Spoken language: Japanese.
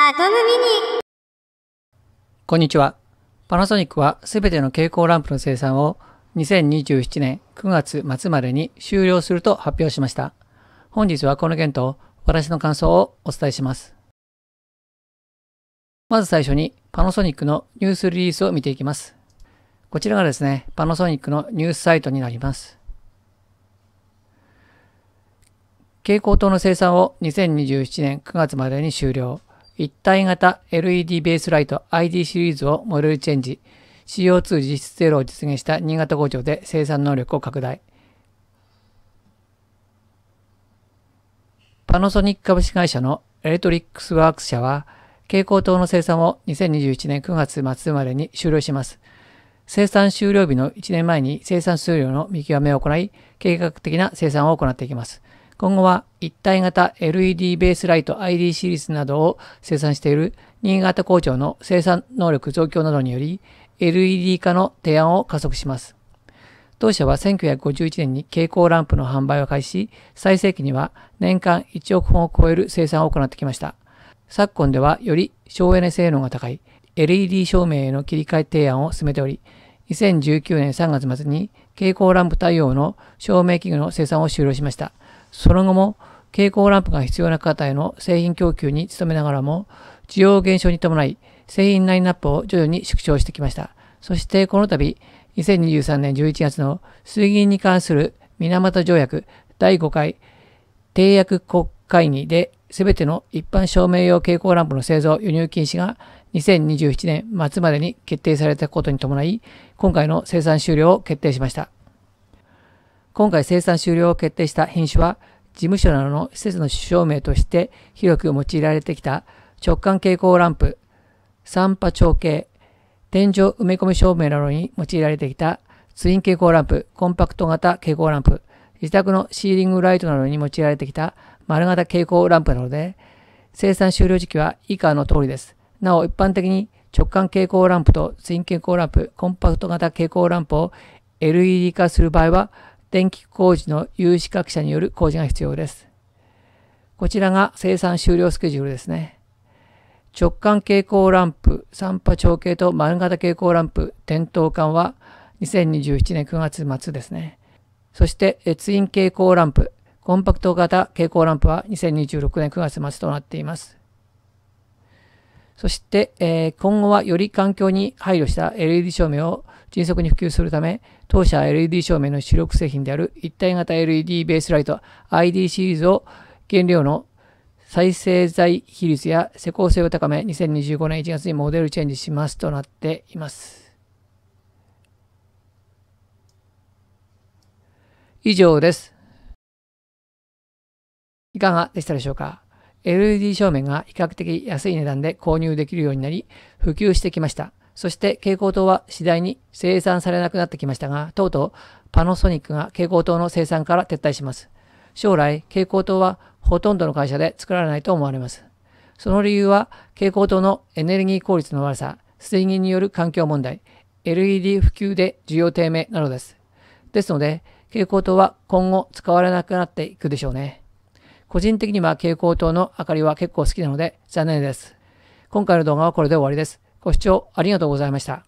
アトムミニこんにちは。パナソニックはすべての蛍光ランプの生産を2027年9月末までに終了すると発表しました。本日はこの件と私の感想をお伝えします。まず最初にパナソニックのニュースリリースを見ていきます。こちらがですね、パナソニックのニュースサイトになります。蛍光灯の生産を2027年9月までに終了。一体型 LED ベースライト ID シリーズをモデルチェンジ、CO2 実質ゼロを実現した新潟工場で生産能力を拡大。パナソニック株式会社のエレトリックスワークス社は、蛍光灯の生産を2021年9月末までに終了します。生産終了日の1年前に生産数量の見極めを行い、計画的な生産を行っていきます。今後は一体型 LED ベースライト ID シリーズなどを生産している新潟工場の生産能力増強などにより LED 化の提案を加速します。当社は1951年に蛍光ランプの販売を開始し、最盛期には年間1億本を超える生産を行ってきました。昨今ではより省エネ性能が高い LED 照明への切り替え提案を進めており、2019年3月末に蛍光ランプ対応の照明器具の生産を終了しました。その後も蛍光ランプが必要な方への製品供給に努めながらも、需要減少に伴い、製品ラインナップを徐々に縮小してきました。そしてこの度、2023年11月の水銀に関する水俣条約第5回締約国会議で、全ての一般照明用蛍光ランプの製造輸入禁止が2027年末までに決定されたことに伴い、今回の生産終了を決定しました。今回生産終了を決定した品種は、事務所などの施設の証明として広く用いられてきた直感蛍光ランプ、散波長径、天井埋め込み照明などに用いられてきたツイン蛍光ランプ、コンパクト型蛍光ランプ、自宅のシーリングライトなどに用いられてきた丸型蛍光ランプなので、生産終了時期は以下の通りです。なお、一般的に直感蛍光ランプとツイン蛍光ランプ、コンパクト型蛍光ランプを LED 化する場合は、電気工事の有資格者による工事が必要です。こちらが生産終了スケジュールですね。直管蛍光ランプ、三波長径と丸型蛍光ランプ、点灯管は2027年9月末ですね。そして、ツイン蛍光ランプ、コンパクト型蛍光ランプは2026年9月末となっています。そして、えー、今後はより環境に配慮した LED 照明を迅速に普及するため、当社 LED 照明の主力製品である一体型 LED ベースライト ID シリーズを原料の再生材比率や施工性を高め、2025年1月にモデルチェンジしますとなっています。以上です。いかがでしたでしょうか ?LED 照明が比較的安い値段で購入できるようになり、普及してきました。そして蛍光灯は次第に生産されなくなってきましたが、とうとうパナソニックが蛍光灯の生産から撤退します。将来、蛍光灯はほとんどの会社で作られないと思われます。その理由は、蛍光灯のエネルギー効率の悪さ、水銀による環境問題、LED 普及で需要低迷などです。ですので、蛍光灯は今後使われなくなっていくでしょうね。個人的には蛍光灯の明かりは結構好きなので残念です。今回の動画はこれで終わりです。ご視聴ありがとうございました。